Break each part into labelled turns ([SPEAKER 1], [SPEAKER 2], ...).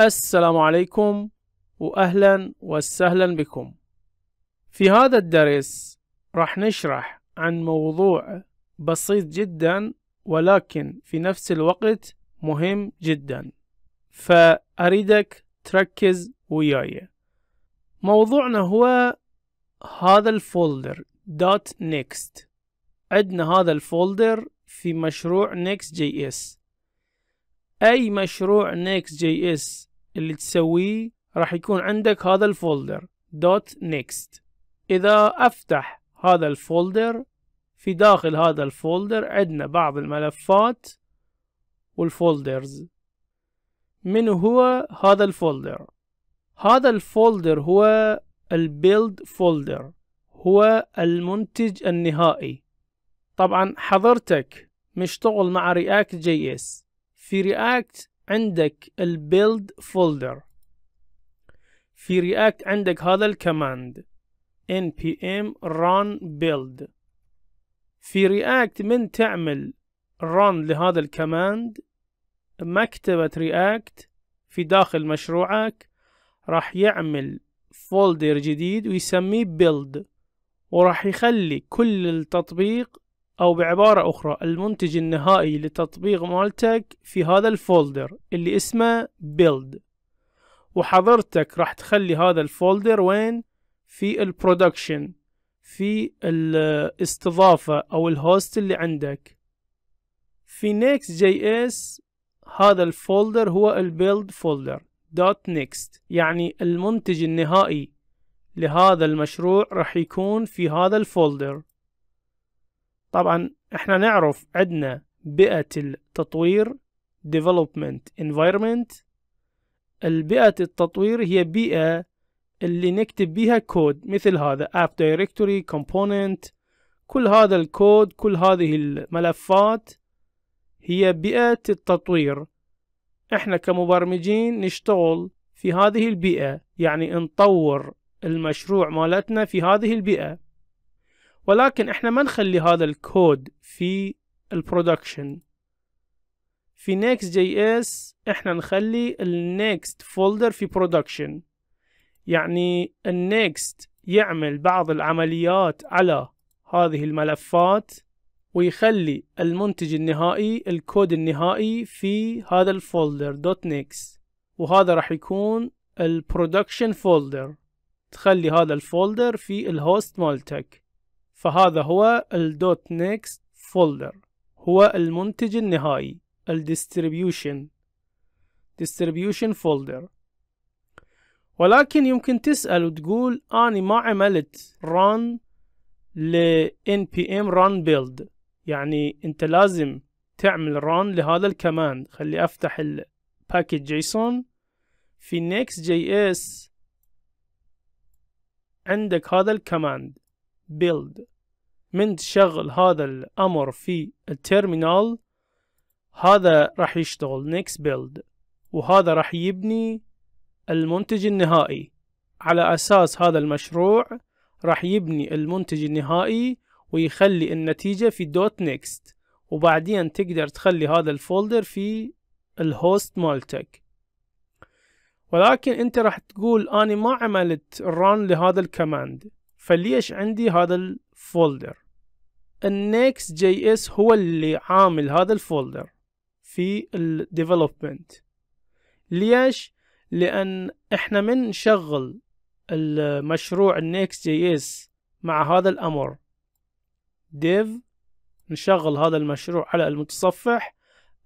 [SPEAKER 1] السلام عليكم وأهلا وسهلا بكم في هذا الدرس راح نشرح عن موضوع بسيط جدا ولكن في نفس الوقت مهم جدا فأريدك تركز وياي موضوعنا هو هذا الفولدر .next عندنا هذا الفولدر في مشروع next.js جي اس أي مشروع نيكس جي اس اللي تسويه راح يكون عندك هذا الفولدر دوت نيكست إذا أفتح هذا الفولدر في داخل هذا الفولدر عندنا بعض الملفات والفولدرز من هو هذا الفولدر هذا الفولدر هو البيلد فولدر هو المنتج النهائي طبعا حضرتك مشتغل مع رياكت جي اس في رياكت عندك البيلد فولدر في رياكت عندك هذا الكماند npm run build في رياكت من تعمل run لهذا الكماند مكتبة رياكت في داخل مشروعك راح يعمل فولدر جديد ويسميه build وراح يخلي كل التطبيق أو بعبارة أخرى المنتج النهائي لتطبيق مالتك في هذا الفولدر اللي اسمه build وحضرتك راح تخلي هذا الفولدر وين في البرودكشن في الاستضافة أو الهوست اللي عندك في next جي اس هذا الفولدر هو البيلد فولدر دوت نيكست يعني المنتج النهائي لهذا المشروع راح يكون في هذا الفولدر طبعا احنا نعرف عندنا بيئة التطوير development environment البيئة التطوير هي بيئة اللي نكتب بيها كود مثل هذا app directory component كل هذا الكود كل هذه الملفات هي بيئة التطوير احنا كمبرمجين نشتغل في هذه البيئة يعني نطور المشروع مالتنا في هذه البيئة ولكن احنا ما نخلي هذا الكود في البرودكشن في نيكست جي اس احنا نخلي النيكست فولدر في برودكشن يعني النيكست يعمل بعض العمليات على هذه الملفات ويخلي المنتج النهائي الكود النهائي في هذا الفولدر دوت .next وهذا راح يكون البرودكشن فولدر تخلي هذا الفولدر في الهوست مالتك فهذا هو الدوت نيكست فولدر هو المنتج النهائي الديستريبيوشن distribution folder ولكن يمكن تسأل وتقول أنا ما عملت run ل npm run build يعني أنت لازم تعمل run لهذا الكمان خلي أفتح ال package json في next.js عندك هذا الكماند build من تشغل هذا الأمر في التيرمينال هذا راح يشتغل next build وهذا راح يبني المنتج النهائي على أساس هذا المشروع راح يبني المنتج النهائي ويخلي النتيجة في دوت next وبعدين تقدر تخلي هذا الفولدر في الهوست مالتك ولكن انت راح تقول انا ما عملت الران لهذا الكماند فليش عندي هذا الفولدر النيكس جي اس هو اللي عامل هذا الفولدر في الديفلوبمنت ليش لان احنا من نشغل المشروع النيكس جي اس مع هذا الامر ديف نشغل هذا المشروع على المتصفح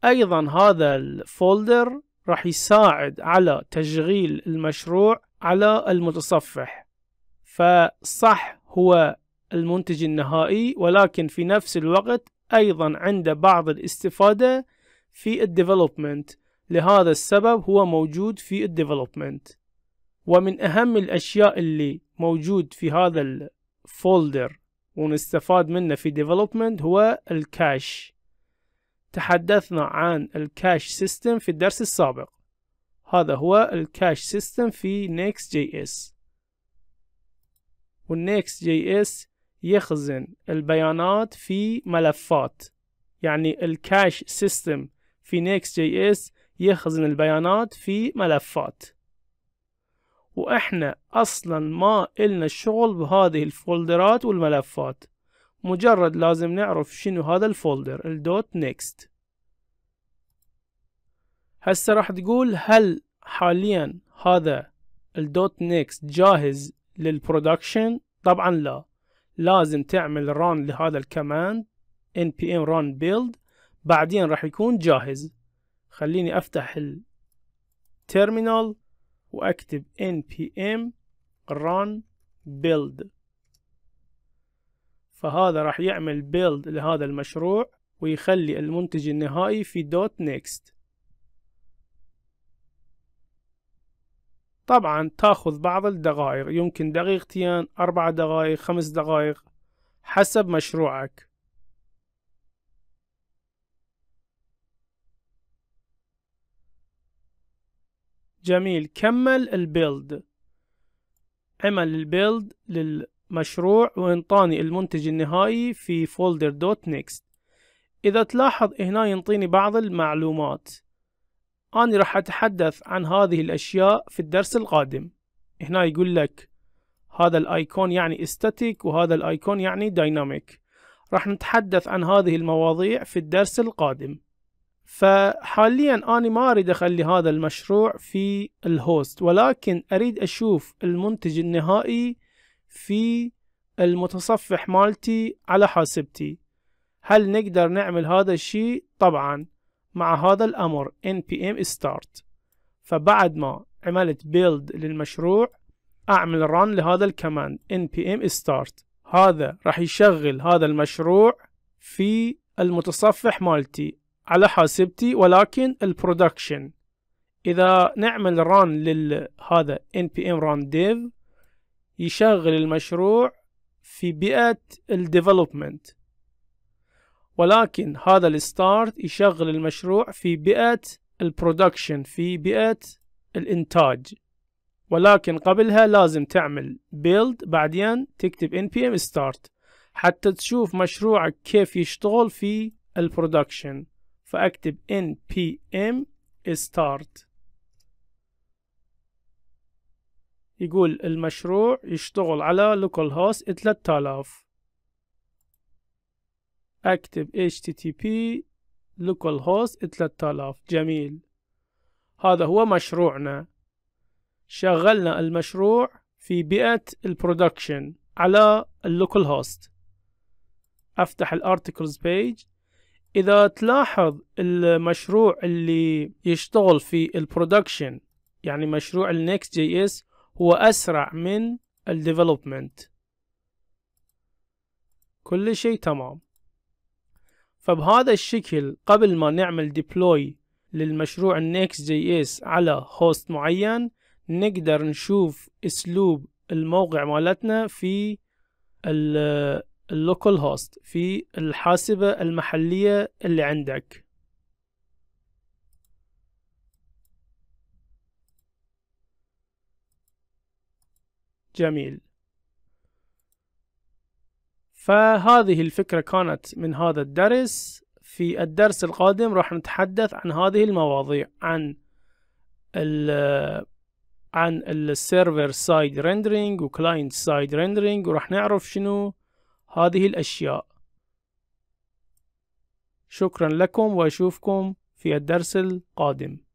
[SPEAKER 1] ايضا هذا الفولدر راح يساعد على تشغيل المشروع على المتصفح فصح هو المنتج النهائي ولكن في نفس الوقت أيضا عنده بعض الاستفادة في الديفلوبمنت لهذا السبب هو موجود في الديفلوبمنت ومن أهم الأشياء اللي موجود في هذا الفولدر ونستفاد منه في ديفلوبمنت هو الكاش تحدثنا عن الكاش سيستم في الدرس السابق هذا هو الكاش سيستم في Next.js والنيكس جي اس يخزن البيانات في ملفات يعني الكاش سيستم في نيكس جي اس يخزن البيانات في ملفات واحنا اصلا ما إلنا الشغل بهذه الفولدرات والملفات مجرد لازم نعرف شنو هذا الفولدر الدوت نيكست هسه راح تقول هل حاليا هذا الدوت نيكست جاهز للبرودكشن طبعا لا لازم تعمل run لهذا الكماند npm run build بعدين راح يكون جاهز خليني افتح التيرمينال واكتب npm run build فهذا راح يعمل build لهذا المشروع ويخلي المنتج النهائي في دوت next طبعا تاخذ بعض الدقائق يمكن دقيقتين أربع دقائق خمس دقائق حسب مشروعك جميل كمل البيلد عمل البيلد للمشروع وانطاني المنتج النهائي في فولدر دوت نيكست إذا تلاحظ هنا ينطيني بعض المعلومات أنا راح أتحدث عن هذه الأشياء في الدرس القادم هنا يقول لك هذا الأيكون يعني استاتيك وهذا الأيكون يعني دايناميك راح نتحدث عن هذه المواضيع في الدرس القادم فحاليا أنا ما أريد أخلي هذا المشروع في الهوست ولكن أريد أشوف المنتج النهائي في المتصفح مالتي على حاسبتي هل نقدر نعمل هذا الشيء؟ طبعا مع هذا الأمر npm start فبعد ما عملت build للمشروع أعمل run لهذا الكماند npm start هذا راح يشغل هذا المشروع في المتصفح مالتي على حاسبتي ولكن البرودكشن إذا نعمل run لهذا npm run dev يشغل المشروع في بيئة الديفلوبمنت ولكن هذا الستارت يشغل المشروع في بيئة البرودكشن في بيئة الإنتاج ولكن قبلها لازم تعمل build بعدين تكتب npm start حتى تشوف مشروعك كيف يشتغل في البرودكشن فأكتب npm start يقول المشروع يشتغل على لوكال هوست 3000 اكتب http localhost 3000 جميل هذا هو مشروعنا شغلنا المشروع في بيئة البرودكشن على اللوكال هوست افتح الارتكلز بيج اذا تلاحظ المشروع اللي يشتغل في البرودكشن يعني مشروع النكست جي اس هو اسرع من الديفلوبمنت كل شيء تمام فبهذا الشكل قبل ما نعمل ديبلوي للمشروع النيكس جي اس على هوست معين نقدر نشوف اسلوب الموقع مالتنا في اللوكل هوست في الحاسبة المحلية اللي عندك جميل فهذه الفكرة كانت من هذا الدرس في الدرس القادم راح نتحدث عن هذه المواضيع عن الـ عن السيرفر سايد ريندرينج وكلاينت سايد ريندرينج وراح نعرف شنو هذه الأشياء شكرا لكم وأشوفكم في الدرس القادم